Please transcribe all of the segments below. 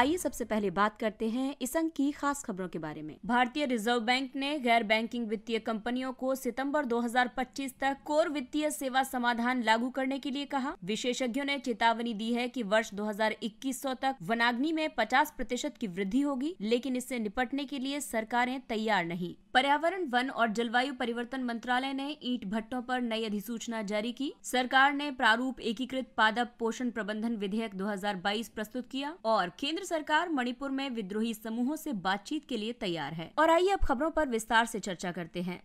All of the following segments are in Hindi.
आइए सबसे पहले बात करते हैं इस अंक की खास खबरों के बारे में भारतीय रिजर्व बैंक ने गैर बैंकिंग वित्तीय कंपनियों को सितंबर 2025 तक कोर वित्तीय सेवा समाधान लागू करने के लिए कहा विशेषज्ञों ने चेतावनी दी है कि वर्ष 2021 तक वनाग्नि में 50 प्रतिशत की वृद्धि होगी लेकिन इससे निपटने के लिए सरकारें तैयार नहीं पर्यावरण वन और जलवायु परिवर्तन मंत्रालय ने ईट भट्टों पर नई अधिसूचना जारी की सरकार ने प्रारूप एकीकृत पादप पोषण प्रबंधन विधेयक 2022 प्रस्तुत किया और केंद्र सरकार मणिपुर में विद्रोही समूहों से बातचीत के लिए तैयार है और आइए अब खबरों पर विस्तार से चर्चा करते हैं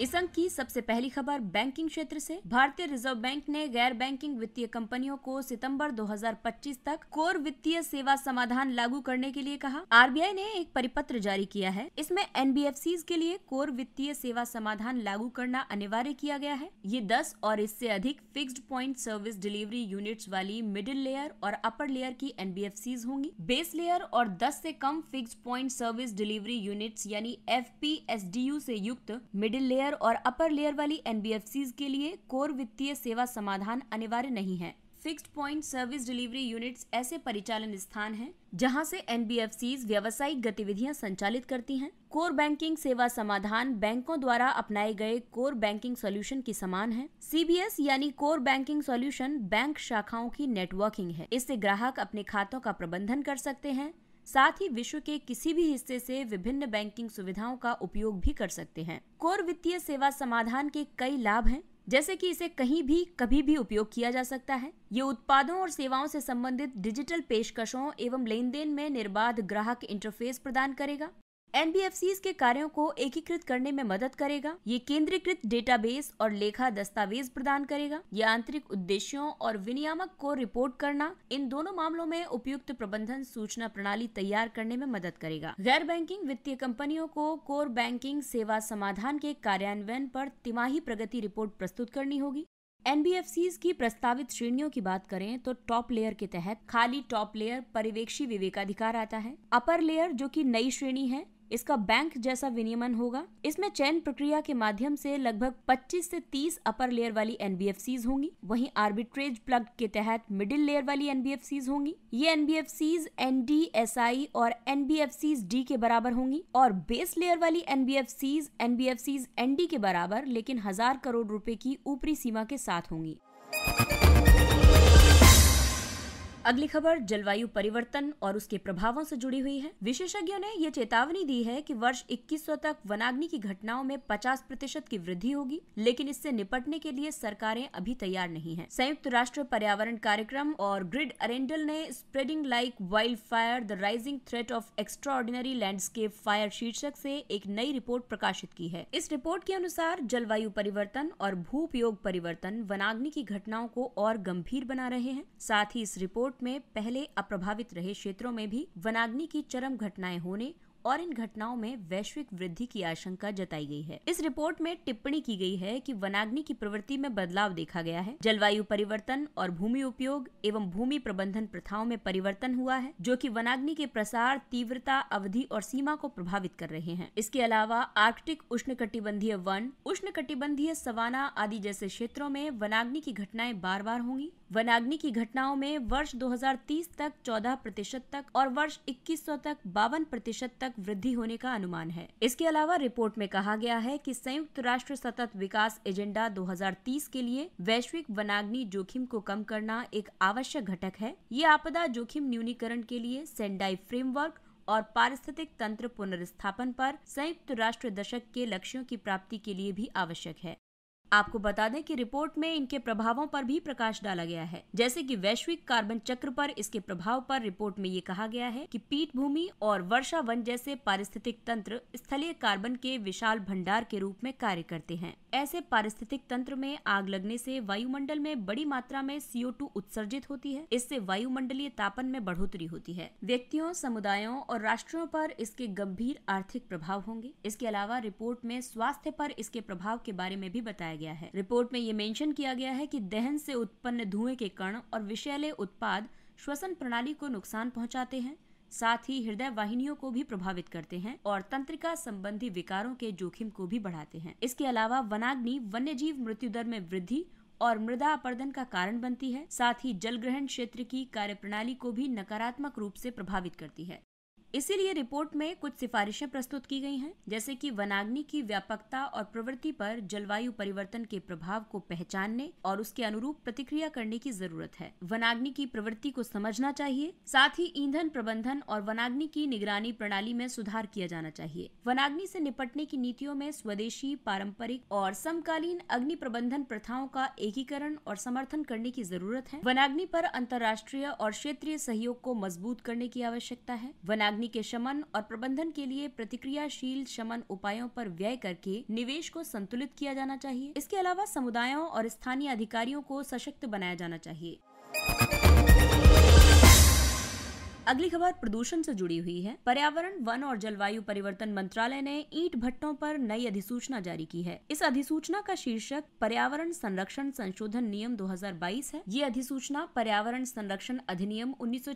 इस अंक की सबसे पहली खबर बैंकिंग क्षेत्र से भारतीय रिजर्व बैंक ने गैर बैंकिंग वित्तीय कंपनियों को सितंबर 2025 तक कोर वित्तीय सेवा समाधान लागू करने के लिए कहा आरबीआई ने एक परिपत्र जारी किया है इसमें एन के लिए कोर वित्तीय सेवा समाधान लागू करना अनिवार्य किया गया है ये दस और इससे अधिक fixed point service delivery unit वाली मिडिल लेयर और अपर लेयर की एन होंगी बेस लेयर और दस ऐसी कम fix point service delivery unit यानी एफ पी से युक्त मिडिल लेयर लेयर और अपर लेयर वाली एनबीएफसीज के लिए कोर वित्तीय सेवा समाधान अनिवार्य नहीं है fixed point service delivery units ऐसे परिचालन स्थान हैं जहां से एनबीएफसीज व्यावसायिक गतिविधियां संचालित करती हैं कोर बैंकिंग सेवा समाधान बैंकों द्वारा अपनाए गए कोर बैंकिंग सॉल्यूशन की समान है सीबीएस यानी कोर बैंकिंग सॉल्यूशन बैंक शाखाओं की नेटवर्किंग है इससे ग्राहक अपने खातों का प्रबंधन कर सकते हैं साथ ही विश्व के किसी भी हिस्से से विभिन्न बैंकिंग सुविधाओं का उपयोग भी कर सकते हैं कोर वित्तीय सेवा समाधान के कई लाभ हैं जैसे कि इसे कहीं भी कभी भी उपयोग किया जा सकता है ये उत्पादों और सेवाओं से संबंधित डिजिटल पेशकशों एवं लेन देन में निर्बाध ग्राहक इंटरफेस प्रदान करेगा एन के कार्यों को एकीकृत करने में मदद करेगा ये केंद्रीकृत डेटाबेस और लेखा दस्तावेज प्रदान करेगा ये आंतरिक उद्देश्यों और विनियामक को रिपोर्ट करना इन दोनों मामलों में उपयुक्त प्रबंधन सूचना प्रणाली तैयार करने में मदद करेगा गैर बैंकिंग वित्तीय कंपनियों को कोर बैंकिंग सेवा समाधान के कार्यान्वयन पर तिमाही प्रगति रिपोर्ट प्रस्तुत करनी होगी एन की प्रस्तावित श्रेणियों की बात करें तो टॉप लेयर के तहत खाली टॉप लेयर परिवेक्षी विवेकाधिकार आता है अपर लेयर जो कि नई श्रेणी है इसका बैंक जैसा विनियमन होगा इसमें चयन प्रक्रिया के माध्यम से लगभग 25 से 30 अपर लेयर वाली एनबीएफसीज होंगी वहीं आर्बिट्रेज प्लग के तहत मिडिल लेयर वाली एनबीएफसीज होंगी ये डी एस आई और एनबीएफसीज डी के बराबर होंगी और बेस लेयर वाली एनबीएफसीज एन डी के बराबर लेकिन हजार करोड़ रूपए की ऊपरी सीमा के साथ होंगी अगली खबर जलवायु परिवर्तन और उसके प्रभावों से जुड़ी हुई है विशेषज्ञों ने ये चेतावनी दी है कि वर्ष 2100 तक वनाग्नि की घटनाओं में 50 प्रतिशत की वृद्धि होगी लेकिन इससे निपटने के लिए सरकारें अभी तैयार नहीं हैं। संयुक्त राष्ट्र पर्यावरण कार्यक्रम और ग्रिड अरेंडल ने spreading like wildfire the rising threat of extraordinary landscape fire शीर्षक से एक नई रिपोर्ट प्रकाशित की है इस रिपोर्ट के अनुसार जलवायु परिवर्तन और भूपयोग परिवर्तन वनाग्नि की घटनाओं को और गंभीर बना रहे हैं साथ ही इस रिपोर्ट रिपोर्ट में पहले अप्रभावित रहे क्षेत्रों में भी वनाग्नि की चरम घटनाएं होने और इन घटनाओं में वैश्विक वृद्धि की आशंका जताई गई है इस रिपोर्ट में टिप्पणी की गई है कि वनाग्नि की प्रवृत्ति में बदलाव देखा गया है जलवायु परिवर्तन और भूमि उपयोग एवं भूमि प्रबंधन प्रथाओं में परिवर्तन हुआ है जो कि वनाग्नि के प्रसार तीव्रता अवधि और सीमा को प्रभावित कर रहे हैं इसके अलावा आर्कटिक कटिबंधीय वन कटिबंधीय सवाना आदि जैसे क्षेत्रों में वनाग्नि की घटनाएं बार बार होंगी वनाग्नि की घटनाओं में वर्ष 2030 तक 14 प्रतिशत तक और वर्ष 2100 तक बावन प्रतिशत तक वृद्धि होने का अनुमान है इसके अलावा रिपोर्ट में कहा गया है कि संयुक्त राष्ट्र सतत विकास एजेंडा 2030 के लिए वैश्विक वनाग्नि जोखिम को कम करना एक आवश्यक घटक है ये आपदा जोखिम न्यूनीकरण के लिए सेंडाई फ्रेमवर्क और पारिस्थितिक तंत्र पुनर्स्थापन पर संयुक्त राष्ट्र दशक के लक्ष्यों की प्राप्ति के लिए भी आवश्यक है आपको बता दें कि रिपोर्ट में इनके प्रभावों पर भी प्रकाश डाला गया है जैसे कि वैश्विक कार्बन चक्र पर इसके प्रभाव पर रिपोर्ट में ये कहा गया है कि पीठ भूमि और वर्षा वन जैसे पारिस्थितिक तंत्र स्थलीय कार्बन के विशाल भंडार के रूप में कार्य करते हैं ऐसे पारिस्थितिक तंत्र में आग लगने से वायुमंडल में बड़ी मात्रा में सीओ उत्सर्जित होती है इससे वायुमंडलीय तापन में बढ़ोतरी होती है व्यक्तियों समुदायों और राष्ट्रों पर इसके गंभीर आर्थिक प्रभाव होंगे इसके अलावा रिपोर्ट में स्वास्थ्य पर इसके प्रभाव के बारे में भी बताया गया है रिपोर्ट में ये मेंशन किया गया है कि दहन से उत्पन्न धुएं के कण और विषैले उत्पाद श्वसन प्रणाली को नुकसान पहुंचाते हैं साथ ही हृदय वाहिनियों को भी प्रभावित करते हैं और तंत्रिका संबंधी विकारों के जोखिम को भी बढ़ाते हैं इसके अलावा वनाग्नि वन्य जीव मृत्यु दर में वृद्धि और मृदा अपर्दन का कारण बनती है साथ ही जल ग्रहण क्षेत्र की कार्यप्रणाली को भी नकारात्मक रूप से प्रभावित करती है इसीलिए रिपोर्ट में कुछ सिफारिशें प्रस्तुत की गई हैं जैसे कि वनाग्नि की व्यापकता और प्रवृत्ति पर जलवायु परिवर्तन के प्रभाव को पहचानने और उसके अनुरूप प्रतिक्रिया करने की जरूरत है वनाग्नि की प्रवृत्ति को समझना चाहिए साथ ही ईंधन प्रबंधन और वनाग्नि की निगरानी प्रणाली में सुधार किया जाना चाहिए वनाग्नि से निपटने की नीतियों में स्वदेशी पारंपरिक और समकालीन अग्नि प्रबंधन प्रथाओं का एकीकरण और समर्थन करने की जरूरत है वनाग्नि पर अंतर्राष्ट्रीय और क्षेत्रीय सहयोग को मजबूत करने की आवश्यकता है वनाग्नि अग्नि के शमन और प्रबंधन के लिए प्रतिक्रियाशील शमन उपायों पर व्यय करके निवेश को संतुलित किया जाना चाहिए इसके अलावा समुदायों और स्थानीय अधिकारियों को सशक्त बनाया जाना चाहिए अगली खबर प्रदूषण से जुड़ी हुई है पर्यावरण वन और जलवायु परिवर्तन मंत्रालय ने ईट भट्टों पर नई अधिसूचना जारी की है इस अधिसूचना का शीर्षक पर्यावरण संरक्षण संशोधन नियम 2022 है ये अधिसूचना पर्यावरण संरक्षण अधिनियम उन्नीस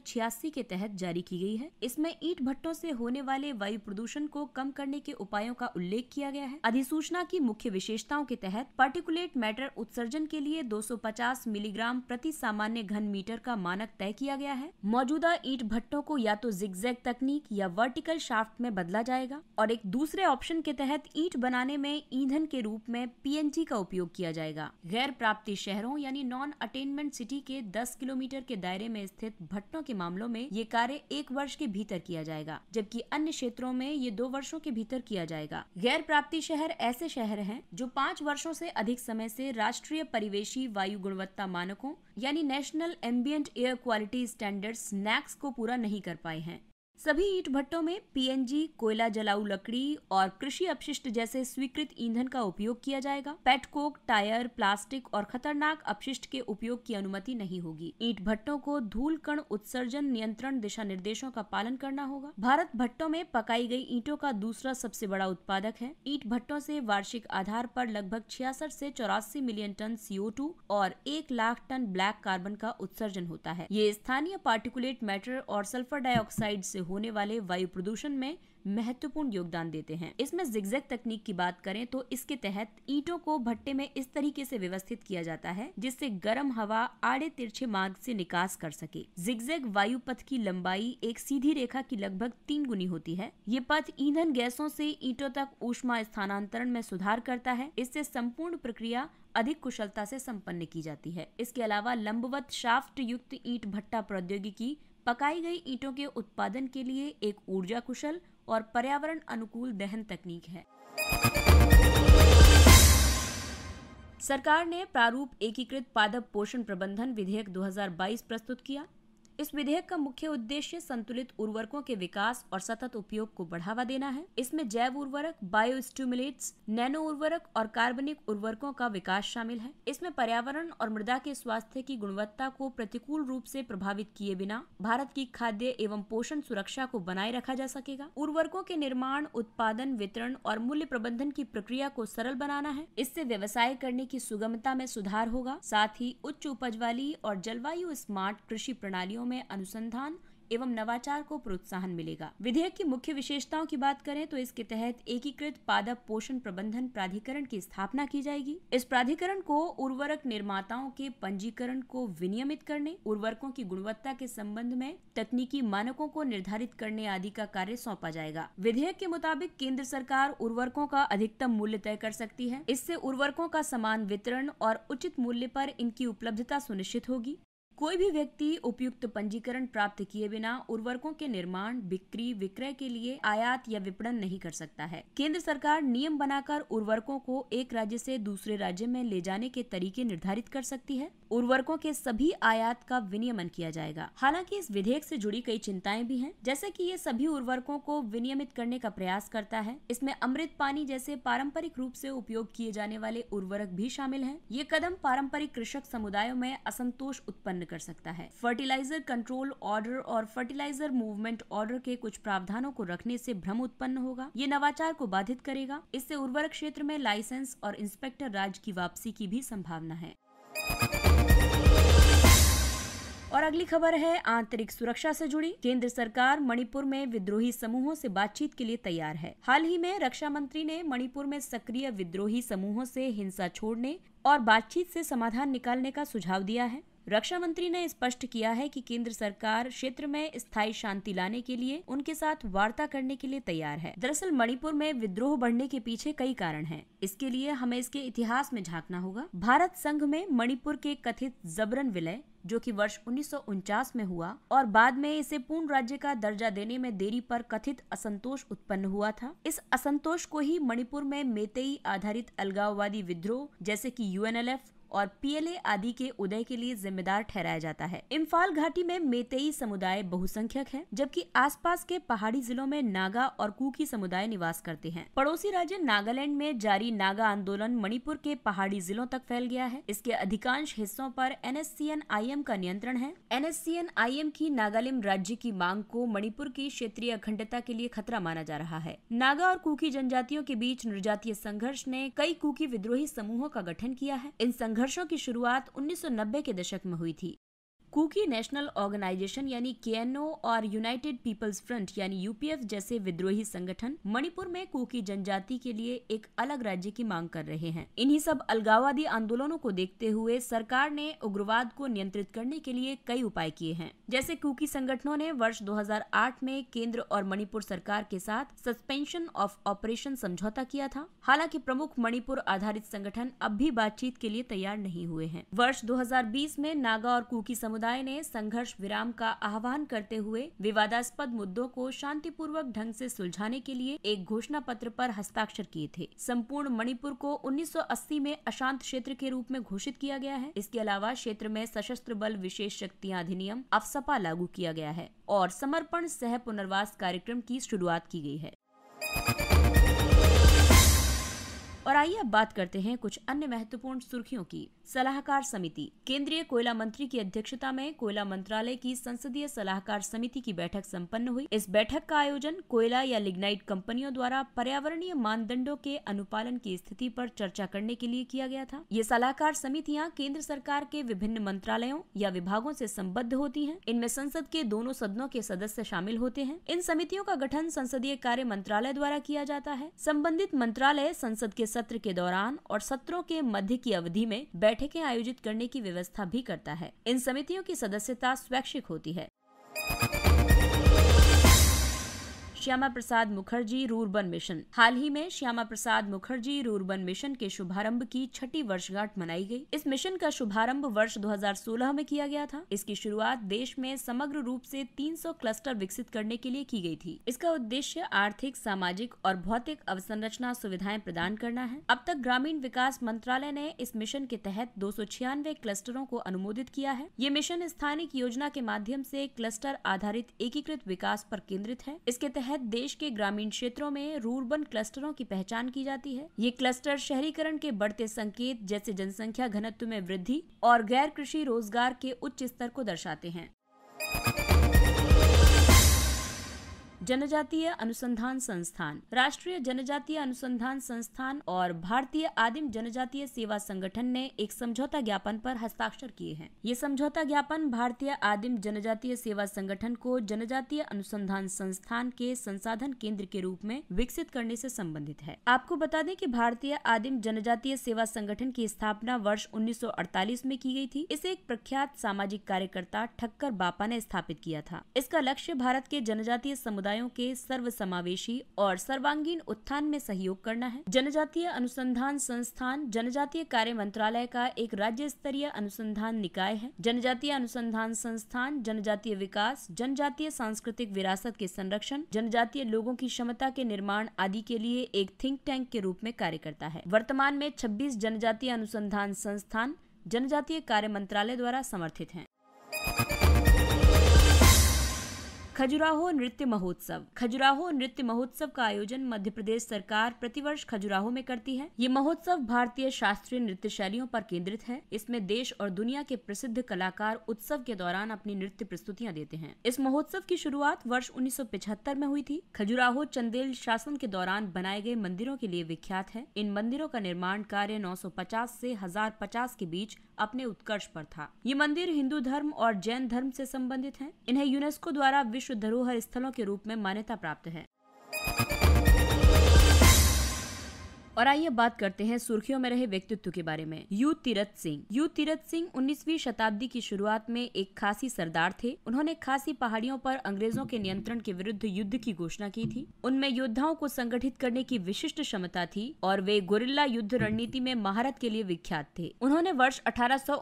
के तहत जारी की गई है इसमें ईट भट्टों से होने वाले वायु प्रदूषण को कम करने के उपायों का उल्लेख किया गया है अधिसूचना की मुख्य विशेषताओं के तहत पार्टिकुलेट मैटर उत्सर्जन के लिए 250 मिलीग्राम प्रति सामान्य घन मीटर का मानक तय किया गया है मौजूदा ईट भट्ट भट्टों को या तो जिगजैग तकनीक या वर्टिकल शाफ्ट में बदला जाएगा और एक दूसरे ऑप्शन के तहत ईंट बनाने में ईंधन के रूप में पीएनजी का उपयोग किया जाएगा गैर प्राप्ति शहरों यानी नॉन अटेनमेंट सिटी के 10 किलोमीटर के दायरे में स्थित भट्टों के मामलों में ये कार्य एक वर्ष के भीतर किया जाएगा जबकि अन्य क्षेत्रों में ये दो वर्षो के भीतर किया जाएगा गैर प्राप्ति शहर ऐसे शहर है जो पाँच वर्षो ऐसी अधिक समय ऐसी राष्ट्रीय परिवेशी वायु गुणवत्ता मानकों यानी national ambient air quality standards NAAQS को पूरा नहीं कर पाए हैं सभी ईट भट्टों में पीएनजी कोयला जलाऊ लकड़ी और कृषि अपशिष्ट जैसे स्वीकृत ईंधन का उपयोग किया जाएगा पेट कोक टायर प्लास्टिक और खतरनाक अपशिष्ट के उपयोग की अनुमति नहीं होगी ईट भट्टों को धूल कण उत्सर्जन नियंत्रण दिशा निर्देशों का पालन करना होगा भारत भट्टों में पकाई गई ईंटों का दूसरा सबसे बड़ा उत्पादक है ईट भट्टों से वार्षिक आधार पर लगभग छियासठ से चौरासी मिलियन टन सीओ और एक लाख टन ब्लैक कार्बन का उत्सर्जन होता है ये स्थानीय पार्टिकुलेट मैटर और सल्फर डाइऑक्साइड ऐसी होने वाले वायु प्रदूषण में महत्वपूर्ण योगदान देते हैं इसमें जिगजैग तकनीक की बात करें तो इसके तहत ईटों को भट्टे में इस तरीके से व्यवस्थित किया जाता है जिससे गर्म हवा आड़े तिरछे मार्ग से निकास कर सके जिगजैग वायु पथ की लंबाई एक सीधी रेखा की लगभग तीन गुनी होती है ये पथ ईंधन गैसों से ईटों तक ऊष्मा स्थानांतरण में सुधार करता है इससे संपूर्ण प्रक्रिया अधिक कुशलता से संपन्न की जाती है इसके अलावा लंबवत शाफ्ट युक्त ईट भट्टा प्रौद्योगिकी पकाई गई ईंटों के उत्पादन के लिए एक ऊर्जा कुशल और पर्यावरण अनुकूल दहन तकनीक है सरकार ने प्रारूप एकीकृत पादप पोषण प्रबंधन विधेयक 2022 प्रस्तुत किया इस विधेयक का मुख्य उद्देश्य संतुलित उर्वरकों के विकास और सतत उपयोग को बढ़ावा देना है इसमें जैव उर्वरक बायो स्टूमुलेट्स नैनो उर्वरक और कार्बनिक उर्वरकों का विकास शामिल है इसमें पर्यावरण और मृदा के स्वास्थ्य की गुणवत्ता को प्रतिकूल रूप से प्रभावित किए बिना भारत की खाद्य एवं पोषण सुरक्षा को बनाए रखा जा सकेगा उर्वरकों के निर्माण उत्पादन वितरण और मूल्य प्रबंधन की प्रक्रिया को सरल बनाना है इससे व्यवसाय करने की सुगमता में सुधार होगा साथ ही उच्च उपज वाली और जलवायु स्मार्ट कृषि प्रणालियों में अनुसंधान एवं नवाचार को प्रोत्साहन मिलेगा विधेयक की मुख्य विशेषताओं की बात करें तो इसके तहत एकीकृत पादप पोषण प्रबंधन प्राधिकरण की स्थापना की जाएगी इस प्राधिकरण को उर्वरक निर्माताओं के पंजीकरण को विनियमित करने उर्वरकों की गुणवत्ता के संबंध में तकनीकी मानकों को निर्धारित करने आदि का कार्य सौंपा जाएगा विधेयक के मुताबिक केंद्र सरकार उर्वरकों का अधिकतम मूल्य तय कर सकती है इससे उर्वरकों का समान वितरण और उचित मूल्य पर इनकी उपलब्धता सुनिश्चित होगी कोई भी व्यक्ति उपयुक्त पंजीकरण प्राप्त किए बिना उर्वरकों के निर्माण बिक्री विक्रय के लिए आयात या विपणन नहीं कर सकता है केंद्र सरकार नियम बनाकर उर्वरकों को एक राज्य से दूसरे राज्य में ले जाने के तरीके निर्धारित कर सकती है उर्वरकों के सभी आयात का विनियमन किया जाएगा हालांकि इस विधेयक से जुड़ी कई चिंताएं भी हैं जैसे कि ये सभी उर्वरकों को विनियमित करने का प्रयास करता है इसमें अमृत पानी जैसे पारंपरिक रूप से उपयोग किए जाने वाले उर्वरक भी शामिल हैं ये कदम पारंपरिक कृषक समुदायों में असंतोष उत्पन्न कर सकता है फर्टिलाइजर कंट्रोल ऑर्डर और फर्टिलाइजर मूवमेंट ऑर्डर के कुछ प्रावधानों को रखने से भ्रम उत्पन्न होगा ये नवाचार को बाधित करेगा इससे उर्वरक क्षेत्र में लाइसेंस और इंस्पेक्टर राज की वापसी की भी संभावना है और अगली खबर है आंतरिक सुरक्षा से जुड़ी केंद्र सरकार मणिपुर में विद्रोही समूहों से बातचीत के लिए तैयार है हाल ही में रक्षा मंत्री ने मणिपुर में सक्रिय विद्रोही समूहों से हिंसा छोड़ने और बातचीत से समाधान निकालने का सुझाव दिया है रक्षा मंत्री ने स्पष्ट किया है कि केंद्र सरकार क्षेत्र में स्थायी शांति लाने के लिए उनके साथ वार्ता करने के लिए तैयार है दरअसल मणिपुर में विद्रोह बढ़ने के पीछे कई कारण हैं। इसके लिए हमें इसके इतिहास में झांकना होगा भारत संघ में मणिपुर के कथित जबरन विलय जो कि वर्ष उन्नीस में हुआ और बाद में इसे पूर्ण राज्य का दर्जा देने में देरी पर कथित असंतोष उत्पन्न हुआ था इस असंतोष को ही मणिपुर में मेतेई आधारित अलगाववादी विद्रोह जैसे कि यूएनएलएफ और पीएलए आदि के उदय के लिए जिम्मेदार ठहराया जाता है इम्फाल घाटी में मेतेई समुदाय बहुसंख्यक है जबकि आसपास के पहाड़ी जिलों में नागा और कुकी समुदाय निवास करते हैं पड़ोसी राज्य नागालैंड में जारी नागा आंदोलन मणिपुर के पहाड़ी जिलों तक फैल गया है इसके अधिकांश हिस्सों पर एन एस का नियंत्रण है एन एस की नागालैंड राज्य की मांग को मणिपुर की क्षेत्रीय अखंडता के लिए खतरा माना जा रहा है नागा और कुकी जनजातियों के बीच निर्जातीय संघर्ष ने कई कुकी विद्रोही समूहों का गठन किया है इन संघर्ष संघर्षों की शुरुआत 1990 के दशक में हुई थी कुकी नेशनल ऑर्गेनाइजेशन यानी के और यूनाइटेड पीपल्स फ्रंट यानी यूपीएफ जैसे विद्रोही संगठन मणिपुर में कुकी जनजाति के लिए एक अलग राज्य की मांग कर रहे हैं इन्हीं सब अलगावादी आंदोलनों को देखते हुए सरकार ने उग्रवाद को नियंत्रित करने के लिए कई उपाय किए हैं जैसे कुकी संगठनों ने वर्ष दो में केंद्र और मणिपुर सरकार के साथ सस्पेंशन ऑफ ऑपरेशन समझौता किया था हालांकि प्रमुख मणिपुर आधारित संगठन अब भी बातचीत के लिए तैयार नहीं हुए हैं वर्ष दो में नागा और कुकी समुदाय समुदाय ने संघर्ष विराम का आह्वान करते हुए विवादास्पद मुद्दों को शांतिपूर्वक ढंग से सुलझाने के लिए एक घोषणा पत्र पर हस्ताक्षर किए थे संपूर्ण मणिपुर को 1980 में अशांत क्षेत्र के रूप में घोषित किया गया है इसके अलावा क्षेत्र में सशस्त्र बल विशेष शक्तियां अधिनियम अफसपा लागू किया गया है और समर्पण सह पुनर्वास कार्यक्रम की शुरुआत की गई है और आइए अब बात करते हैं कुछ अन्य महत्वपूर्ण सुर्खियों की सलाहकार समिति केंद्रीय कोयला मंत्री की अध्यक्षता में कोयला मंत्रालय की संसदीय सलाहकार समिति की बैठक सम्पन्न हुई इस बैठक का आयोजन कोयला या लिग्नाइट कंपनियों द्वारा पर्यावरणीय मानदंडों के अनुपालन की स्थिति पर चर्चा करने के लिए किया गया था ये सलाहकार समितियाँ केंद्र सरकार के विभिन्न मंत्रालयों या विभागों से संबद्ध होती है इनमें संसद के दोनों सदनों के सदस्य शामिल होते हैं इन समितियों का गठन संसदीय कार्य मंत्रालय द्वारा किया जाता है संबंधित मंत्रालय संसद के सत्र के दौरान और सत्रों के मध्य की अवधि में बैठक बैठकें आयोजित करने की व्यवस्था भी करता है इन समितियों की सदस्यता स्वैच्छिक होती है श्यामा प्रसाद मुखर्जी रूरबन मिशन हाल ही में श्यामा प्रसाद मुखर्जी रूरबन मिशन के शुभारंभ की छठी वर्षगांठ मनाई गई इस मिशन का शुभारंभ वर्ष 2016 में किया गया था इसकी शुरुआत देश में समग्र रूप से 300 क्लस्टर विकसित करने के लिए की गई थी इसका उद्देश्य आर्थिक सामाजिक और भौतिक अवसंरचना सुविधाएं प्रदान करना है अब तक ग्रामीण विकास मंत्रालय ने इस मिशन के तहत दो क्लस्टरों को अनुमोदित किया है ये मिशन स्थानिक योजना के माध्यम से क्लस्टर आधारित एकीकृत विकास पर केंद्रित है इसके तहत तहत देश के ग्रामीण क्षेत्रों में रूर्बन क्लस्टरों की पहचान की जाती है ये क्लस्टर शहरीकरण के बढ़ते संकेत जैसे जनसंख्या घनत्व में वृद्धि और गैर कृषि रोजगार के उच्च स्तर को दर्शाते हैं जनजातीय अनुसंधान संस्थान राष्ट्रीय जनजातीय अनुसंधान संस्थान और भारतीय आदिम जनजातीय सेवा संगठन ने एक समझौता ज्ञापन पर हस्ताक्षर किए हैं ये समझौता ज्ञापन भारतीय आदिम जनजातीय सेवा संगठन को जनजातीय अनुसंधान संस्थान के संसाधन केंद्र के रूप में विकसित करने से संबंधित है आपको बता दें कि भारतीय आदिम जनजातीय सेवा संगठन की स्थापना वर्ष 1948 में की गई थी इसे एक प्रख्यात सामाजिक कार्यकर्ता ठक्कर बापा ने स्थापित किया था इसका लक्ष्य भारत के जनजातीय समुदाय समुदायों के सर्वसमावेशी और सर्वांगीण उत्थान में सहयोग करना है जनजातीय अनुसंधान संस्थान जनजातीय कार्य मंत्रालय का एक राज्य स्तरीय अनुसंधान निकाय है जनजातीय अनुसंधान संस्थान जनजातीय विकास जनजातीय सांस्कृतिक विरासत के संरक्षण जनजातीय लोगों की क्षमता के निर्माण आदि के लिए एक थिंक टैंक के रूप में कार्य करता है वर्तमान में छब्बीस जनजातीय अनुसंधान संस्थान जनजातीय कार्य मंत्रालय द्वारा समर्थित हैं खजुराहो नृत्य महोत्सव खजुराहो नृत्य महोत्सव का आयोजन मध्य प्रदेश सरकार प्रतिवर्ष खजुराहो में करती है ये महोत्सव भारतीय शास्त्रीय नृत्य शैलियों पर केंद्रित है इसमें देश और दुनिया के प्रसिद्ध कलाकार उत्सव के दौरान अपनी नृत्य प्रस्तुतियां देते हैं इस महोत्सव की शुरुआत वर्ष उन्नीस में हुई थी खजुराहो चंदेल शासन के दौरान बनाए गए मंदिरों के लिए विख्यात है इन मंदिरों का निर्माण कार्य नौ से 1050 के बीच अपने उत्कर्ष पर था ये मंदिर हिंदू धर्म और जैन धर्म से संबंधित हैं। इन्हें यूनेस्को द्वारा विश्व धरोहर स्थलों के रूप में मान्यता प्राप्त है और आइए बात करते हैं सुर्खियों में रहे व्यक्तित्व के बारे में यू तीरथ सिंह यू तीरथ सिंह उन्नीसवी शताब्दी की शुरुआत में एक खासी सरदार थे उन्होंने खासी पहाड़ियों पर अंग्रेजों के नियंत्रण के विरुद्ध युद्ध की घोषणा की थी उनमें योद्धाओं को संगठित करने की विशिष्ट क्षमता थी और वे गोरिल्ला युद्ध रणनीति में महारत के लिए विख्यात थे उन्होंने वर्ष अठारह सौ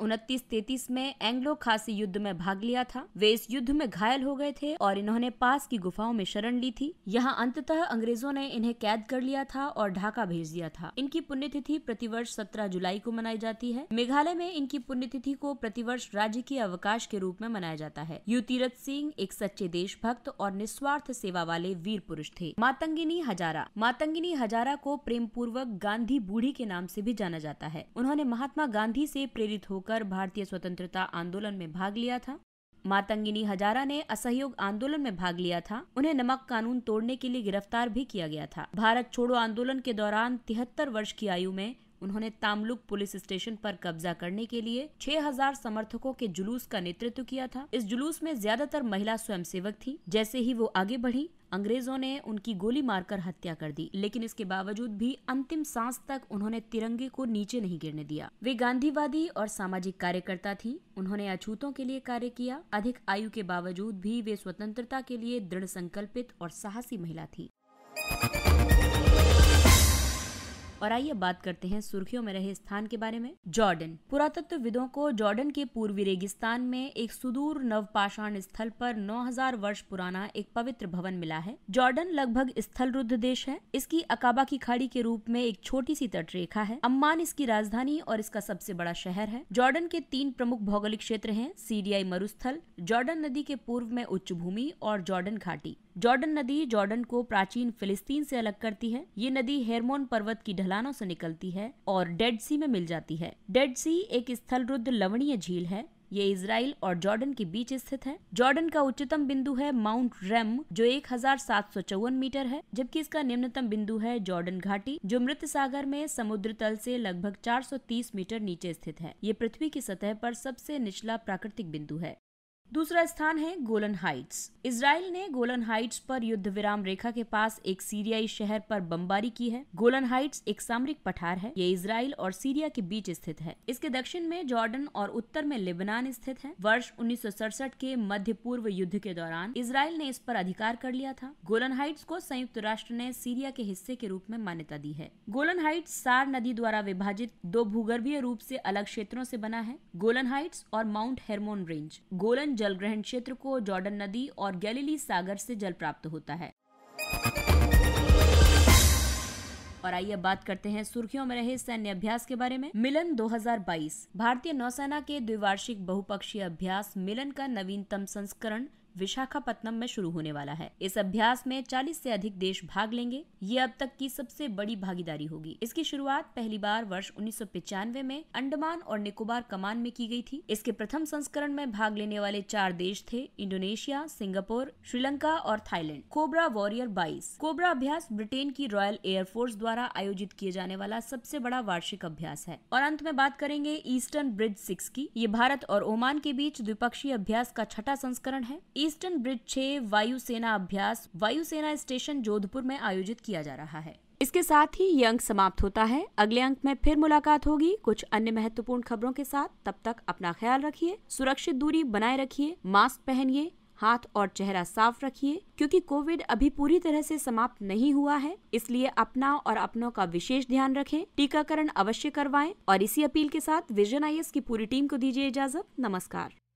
में एंग्लो खासी युद्ध में भाग लिया था वे इस युद्ध में घायल हो गए थे और इन्होंने पास की गुफाओं में शरण ली थी यहाँ अंततः अंग्रेजों ने इन्हें कैद कर लिया था और ढाका भेज दिया किया था इनकी पुण्यतिथि प्रतिवर्ष सत्रह जुलाई को मनाई जाती है मेघालय में इनकी पुण्यतिथि को प्रतिवर्ष राज्य के अवकाश के रूप में मनाया जाता है यू तीरथ सिंह एक सच्चे देशभक्त और निस्वार्थ सेवा वाले वीर पुरुष थे मातंगिनी हजारा मातंगिनी हजारा को प्रेम पूर्वक गांधी बूढ़ी के नाम से भी जाना जाता है उन्होंने महात्मा गांधी से प्रेरित होकर भारतीय स्वतंत्रता आंदोलन में भाग लिया था मातंगिनी हजारा ने असहयोग आंदोलन में भाग लिया था उन्हें नमक कानून तोड़ने के लिए गिरफ्तार भी किया गया था भारत छोड़ो आंदोलन के दौरान तिहत्तर वर्ष की आयु में उन्होंने तामलुक पुलिस स्टेशन पर कब्जा करने के लिए 6000 समर्थकों के जुलूस का नेतृत्व किया था इस जुलूस में ज्यादातर महिला स्वयंसेवक थी जैसे ही वो आगे बढ़ी अंग्रेजों ने उनकी गोली मारकर हत्या कर दी लेकिन इसके बावजूद भी अंतिम सांस तक उन्होंने तिरंगे को नीचे नहीं गिरने दिया वे गांधीवादी और सामाजिक कार्यकर्ता थी उन्होंने अछूतों के लिए कार्य किया अधिक आयु के बावजूद भी वे स्वतंत्रता के लिए दृढ़ संकल्पित और साहसी महिला थी और आइए बात करते हैं सुर्खियों में रहे स्थान के बारे में जॉर्डन पुरातत्वविदों को जॉर्डन के पूर्वी रेगिस्तान में एक सुदूर नवपाषाण स्थल पर 9000 वर्ष पुराना एक पवित्र भवन मिला है जॉर्डन लगभग स्थल रुद्ध देश है इसकी अकाबा की खाड़ी के रूप में एक छोटी सी तटरेखा है अम्मान इसकी राजधानी और इसका सबसे बड़ा शहर है जॉर्डन के तीन प्रमुख भौगोलिक क्षेत्र है सीरियाई मरुस्थल जॉर्डन नदी के पूर्व में उच्च भूमि और जॉर्डन घाटी जॉर्डन नदी जॉर्डन को प्राचीन फिलिस्तीन से अलग करती है ये नदी हेरमोन पर्वत की ढलानों से निकलती है और डेड सी में मिल जाती है डेड सी एक स्थल रुद्ध लवणीय झील है ये इसराइल और जॉर्डन के बीच स्थित है जॉर्डन का उच्चतम बिंदु है माउंट रेम जो एक मीटर है जबकि इसका निम्नतम बिंदु है जॉर्डन घाटी जो मृत सागर में समुद्र तल से लगभग 430 मीटर नीचे स्थित है ये पृथ्वी की सतह पर सबसे निचला प्राकृतिक बिंदु है दूसरा स्थान है गोलन हाइट्स इसराइल ने गोलन हाइट्स पर युद्ध विराम रेखा के पास एक सीरियाई शहर पर बमबारी की है गोलन हाइट्स एक सामरिक पठार है ये इसराइल और सीरिया के बीच स्थित है इसके दक्षिण में जॉर्डन और उत्तर में लेबनान स्थित है वर्ष उन्नीस के मध्य पूर्व युद्ध के दौरान इसराइल ने इस पर अधिकार कर लिया था गोलन हाइट्स को संयुक्त राष्ट्र ने सीरिया के हिस्से के रूप में मान्यता दी है गोलन हाइट्स सार नदी द्वारा विभाजित दो भूगर्भीय रूप से अलग क्षेत्रों से बना है गोलन हाइट्स और माउंट हेरमोन रेंज गोलन जल ग्रहण क्षेत्र को जॉर्डन नदी और गैलीली सागर से जल प्राप्त होता है और आइए बात करते हैं सुर्खियों में रहे सैन्य अभ्यास के बारे में मिलन 2022 भारतीय नौसेना के द्विवार्षिक बहुपक्षीय अभ्यास मिलन का नवीनतम संस्करण विशाखापत्तनम में शुरू होने वाला है इस अभ्यास में 40 से अधिक देश भाग लेंगे ये अब तक की सबसे बड़ी भागीदारी होगी इसकी शुरुआत पहली बार वर्ष उन्नीस में अंडमान और निकोबार कमान में की गई थी इसके प्रथम संस्करण में भाग लेने वाले चार देश थे इंडोनेशिया सिंगापुर श्रीलंका और थाईलैंड कोबरा वॉरियर बाईस कोबरा अभ्यास ब्रिटेन की रॉयल एयरफोर्स द्वारा आयोजित किए जाने वाला सबसे बड़ा वार्षिक अभ्यास है और अंत में बात करेंगे ईस्टर्न ब्रिज सिक्स की ये भारत और ओमान के बीच द्विपक्षीय अभ्यास का छठा संस्करण है ईस्टर्न ब्रिज छः वायुसेना अभ्यास वायुसेना स्टेशन जोधपुर में आयोजित किया जा रहा है इसके साथ ही ये अंक समाप्त होता है अगले अंक में फिर मुलाकात होगी कुछ अन्य महत्वपूर्ण खबरों के साथ तब तक अपना ख्याल रखिए सुरक्षित दूरी बनाए रखिए मास्क पहनिए हाथ और चेहरा साफ रखिए क्योंकि कोविड अभी पूरी तरह से समाप्त नहीं हुआ है इसलिए अपना और अपनों का विशेष ध्यान रखें टीकाकरण अवश्य करवाएं और इसी अपील के साथ विजन आई की पूरी टीम को दीजिए इजाजत नमस्कार